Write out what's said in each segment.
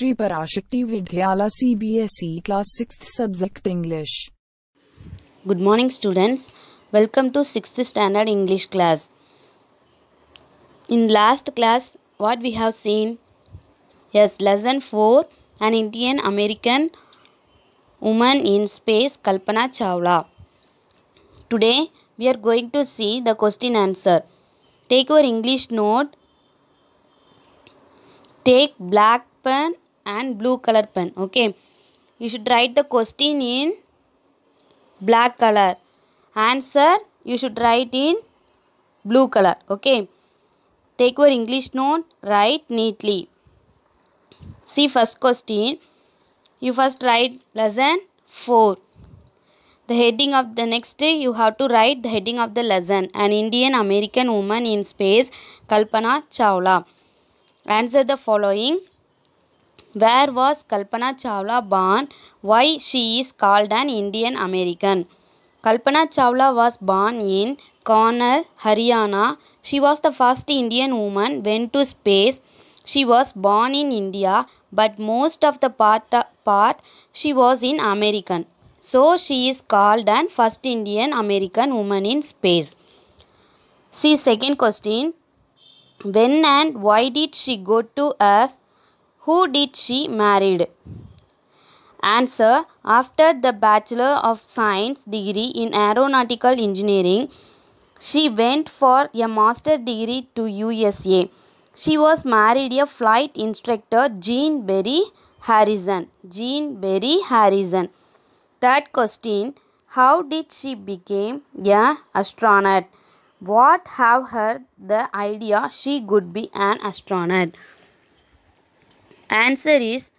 Shri Parashakti Vidyalaya C B S E class six subject English good morning students welcome to six standard English class in last class what we have seen yes lesson four an Indian American woman in space Kalpana Chawla today we are going to see the question answer take your English note take black pen and blue color pen okay you should write the question in black color answer you should write in blue color okay take your english note write neatly see first question you first write lesson 4 the heading of the next day you have to write the heading of the lesson an indian american woman in space kalpana chawla answer the following where was Kalpana Chawla born? Why she is called an Indian American? Kalpana Chawla was born in Karnal, Haryana. She was the first Indian woman went to space. She was born in India, but most of the part, part she was in American. So she is called an first Indian American woman in space. See second question. When and why did she go to Earth? Who did she married? Answer After the Bachelor of Science degree in Aeronautical Engineering, she went for a master degree to USA. She was married a flight instructor Jean Berry Harrison. Jean Berry Harrison. Third question How did she become a astronaut? What have her the idea she could be an astronaut? Answer is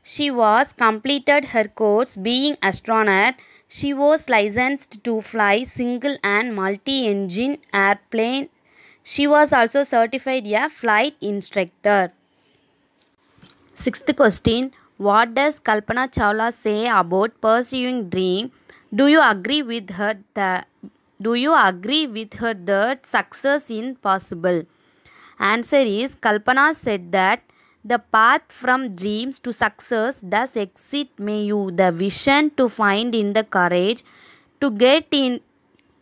she was completed her course being astronaut. She was licensed to fly single and multi-engine airplane. She was also certified a flight instructor. Sixth question. What does Kalpana Chawla say about pursuing dream? Do you agree with her that do you agree with her that success is possible? Answer is Kalpana said that the path from dreams to success does exit may you the vision to find in the courage to get in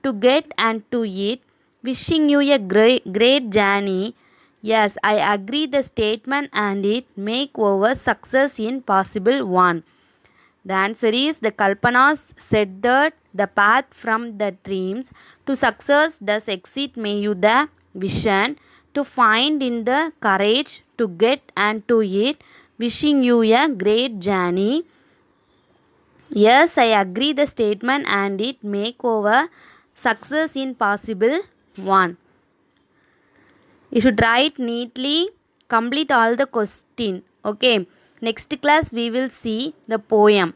to get and to eat wishing you a great great journey yes i agree the statement and it make over success in possible one the answer is the kalpanas said that the path from the dreams to success does exit may you the vision to find in the courage to get and to eat. Wishing you a great journey. Yes, I agree the statement and it make over success in possible one. You should write neatly, complete all the question. Okay. Next class we will see the poem.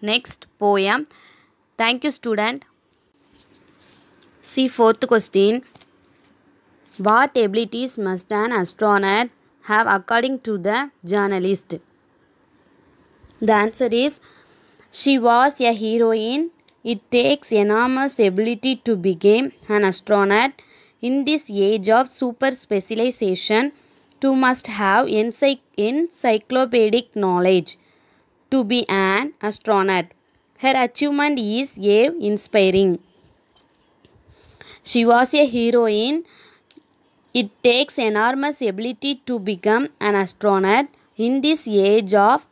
Next poem. Thank you student. See fourth question. What abilities must an astronaut have according to the journalist? The answer is she was a heroine. It takes enormous ability to become an astronaut. In this age of super specialization, to must have encycl encyclopedic knowledge to be an astronaut. Her achievement is awe inspiring. She was a heroine. It takes enormous ability to become an astronaut. In this age of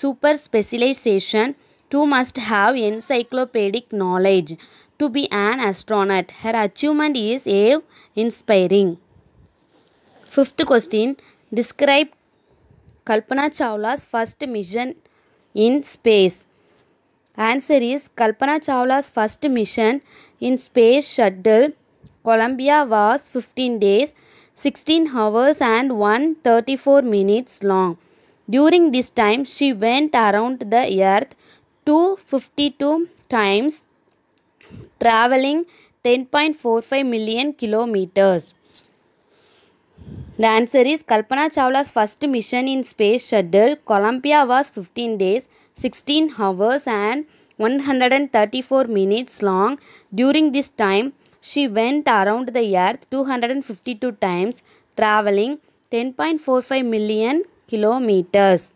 super specialization, To must have encyclopedic knowledge to be an astronaut. Her achievement is awe inspiring. Fifth question Describe Kalpana Chawla's first mission in space. Answer is Kalpana Chawla's first mission in space shuttle Columbia was 15 days, 16 hours and 134 minutes long. During this time, she went around the earth 252 times, traveling 10.45 million kilometers. The answer is Kalpana Chawla's first mission in space shuttle Columbia was 15 days, 16 hours and 134 minutes long. During this time, she went around the earth 252 times, traveling 10.45 million kilometers.